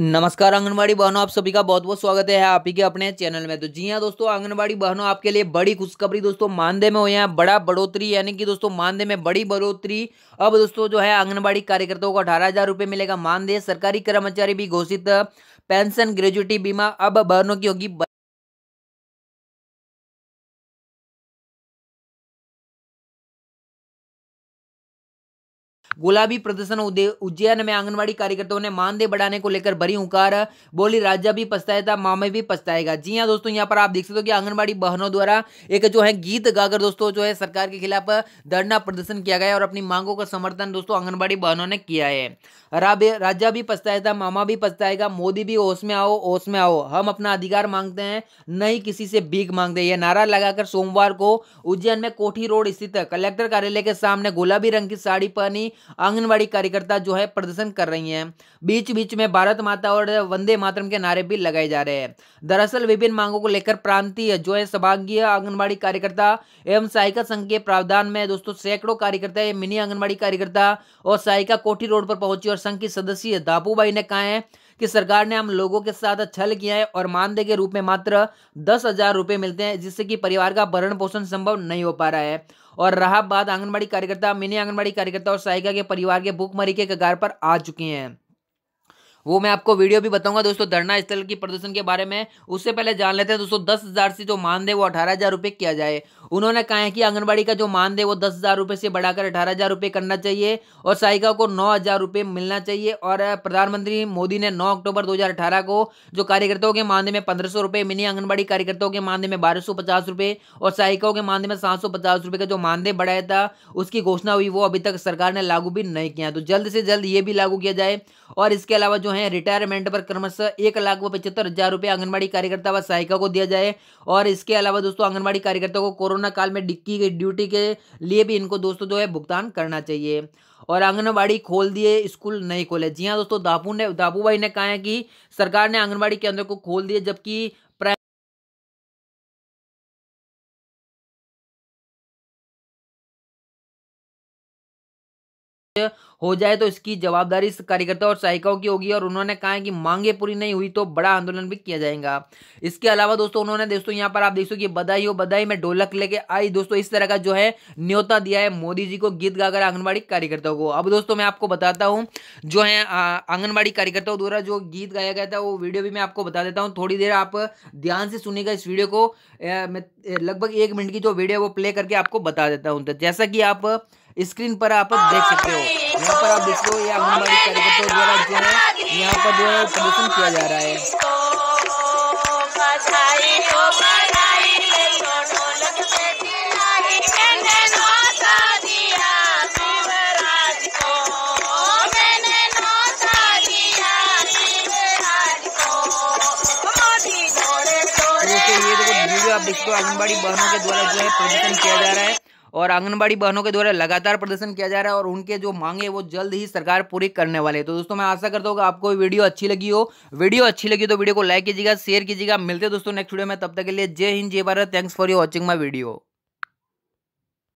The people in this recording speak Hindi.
नमस्कार आंगनबाड़ी बहनों आप सभी का बहुत बहुत स्वागत है आप ही के अपने चैनल में तो जी हाँ दोस्तों आंगनबाड़ी बहनों आपके लिए बड़ी खुशखबरी दोस्तों मानदेय में हुए हैं बड़ा बढ़ोतरी यानी कि दोस्तों मानदेय में बड़ी बढ़ोतरी अब दोस्तों जो है आंगनबाड़ी कार्यकर्ताओं को अठारह हजार रुपये मिलेगा मानदेय सरकारी कर्मचारी भी घोषित पेंशन ग्रेजुटी बीमा अब बहनों की होगी गुलाबी प्रदर्शन उज्जैन में आंगनबाड़ी कार्यकर्ताओं ने मानदेय बढ़ाने को लेकर भरी हुकार बोली राज्य भी पछताया था मामे भी पछताएगा जी हाँ दोस्तों यहाँ पर आप देख सकते हो कि आंगनबाड़ी बहनों द्वारा एक जो है गीत गाकर दोस्तों जो है सरकार के खिलाफ धरना प्रदर्शन किया गया और अपनी मांगों का समर्थन दोस्तों आंगनबाड़ी बहनों ने किया है राजा भी पछताया था मामा भी पछताएगा मोदी भी होश में आओ होश में आओ हम अपना अधिकार मांगते हैं नहीं किसी से भीख मांगते यह नारा लगाकर सोमवार को उज्जैन में कोठी रोड स्थित कलेक्टर कार्यालय के सामने गुलाबी रंग की साड़ी पहनी आंगनबाड़ी कार्यकर्ता जो है प्रदर्शन कर रही हैं बीच बीच में भारत माता और वंदे मातरम के नारे भी लगाए जा रहे हैं दरअसल विभिन्न मांगों को लेकर प्रांतीय जो है सभागीय आंगनबाड़ी कार्यकर्ता एवं सहायिका संघ के प्रावधान में दोस्तों सैकड़ों कार्यकर्ता मिनी आंगनबाड़ी कार्यकर्ता और सहायिका कोठी रोड पर पहुंची और संघ की सदस्य धापूबाई ने कहा है कि सरकार ने हम लोगों के साथ छल किया है और मानदेय के रूप में मात्र दस हजार रुपए मिलते हैं जिससे कि परिवार का भरण पोषण संभव नहीं हो पा रहा है और रहा बात आंगनबाड़ी कार्यकर्ता मिनी आंगनबाड़ी कार्यकर्ता और सहायिका के परिवार के भूखमरी के कगार पर आ चुके हैं वो मैं आपको वीडियो भी बताऊंगा दोस्तों धरना स्थल की प्रदर्शन के बारे में उससे पहले जान लेते हैं दोस्तों दस हज़ार से जो मानदेय वो अठारह हज़ार रुपये किया जाए उन्होंने कहा है कि आंगनबाड़ी का जो मानदेय वो दस हज़ार रुपये से बढ़ाकर अठारह हज़ार रुपये करना चाहिए और सहायिका को नौ हज़ार रुपये मिलना चाहिए और प्रधानमंत्री मोदी ने नौ अक्टूबर दो हज़ार अठारह को जो कार्यकर्ताओं के मानदेय में पंद्रह सौ रुपये मिनी आंगनबाड़ी कार्यकर्ताओं के मानदेय में बारह सौ पचास रुपये और सहायिकाओं के मानदेय में सात सौ पचास रुपये का जो मानदेय बढ़ाया था उसकी घोषणा हुई वो अभी तक सरकार ने लागू भी नहीं किया तो जल्द से जल्द ये भी लागू किया जाए और इसके अलावा जो है है रिटायरमेंट पर क्रमश एक लाख व पचहत्तर हजार रुपये आंगनबाड़ी कार्यकर्ता व सहायिका को दिया जाए और इसके अलावा दोस्तों आंगनबाड़ी कार्यकर्ता को कोरोना काल में डिक्की की ड्यूटी के लिए भी इनको दोस्तों जो है भुगतान करना चाहिए और आंगनबाड़ी खोल दिए स्कूल नहीं खोले जी हाँ दोस्तों दापू ने दापू भाई ने कहा है कि सरकार ने आंगनबाड़ी केंद्र को खोल दिए जबकि हो जाए तो इसकी जवाबदारी कार्यकर्ता और सहायिकाओं की होगी और उन्होंने कहा है कि मांगे पूरी नहीं हुई तो बड़ा आंदोलन भी किया जाएगा इसके अलावा दोस्तों उन्होंने दोस्तों यहाँ पर आप देख सकते बधाई हो बधाई में ढोलक लेके आई दोस्तों इस तरह का जो है न्योता दिया है मोदी जी को गीत गाकर आंगनबाड़ी कार्यकर्ताओं को अब दोस्तों मैं आपको बताता हूँ जो है आंगनबाड़ी कार्यकर्ताओं द्वारा जो गीत गाया गया था वो वीडियो भी मैं आपको बता देता हूँ थोड़ी देर आप ध्यान से सुनेगा इस वीडियो को लगभग एक मिनट की जो वीडियो वो प्ले करके आपको बता देता हूँ तो जैसा कि आप स्क्रीन पर आप देख सकते हो यहाँ पर आप देखो ये आंगनबाड़ी कार्यकर्ता द्वारा जो है यहाँ पर जो है प्रदर्शन किया जा रहा है आप देखते हो आंगनबाड़ी बहनों के द्वारा जो है प्रदर्शन किया जा रहा है और आंगनबाड़ी बहनों के द्वारा लगातार प्रदर्शन किया जा रहा है और उनके जो मांगे वो जल्द ही सरकार पूरी करने वाले तो दोस्तों मैं आशा करता हूँ आपको वीडियो अच्छी लगी हो वीडियो अच्छी लगी तो वीडियो को लाइक कीजिएगा शेयर कीजिएगा मिलते दोस्तों नेक्स्ट वीडियो में तब तक के लिए जय हिंद जय Bharat thanks for you watching my video